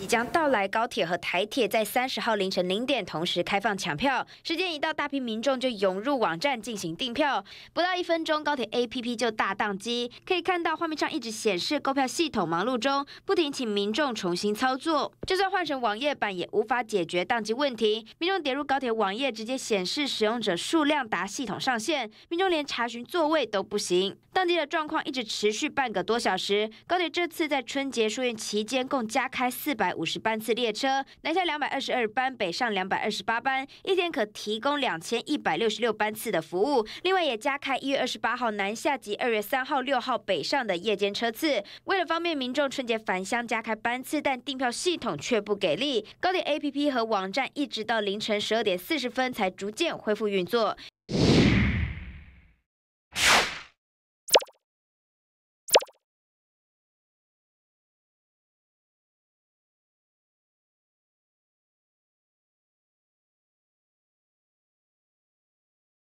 即将到来，高铁和台铁在三十号凌晨零点同时开放抢票。时间一到，大批民众就涌入网站进行订票。不到一分钟，高铁 APP 就大宕机。可以看到，画面上一直显示购票系统忙碌中，不停请民众重新操作。就算换成网页版，也无法解决宕机问题。民众点入高铁网页，直接显示使用者数量达系统上限，民众连查询座位都不行。宕机的状况一直持续半个多小时。高铁这次在春节书院期间，共加开四百。五十班次列车南下两百二十二班，北上两百二十八班，一天可提供两千一百六十六班次的服务。另外也加开一月二十八号南下及二月三号、六号北上的夜间车次，为了方便民众春节返乡加开班次，但订票系统却不给力，高铁 APP 和网站一直到凌晨十二点四十分才逐渐恢复运作。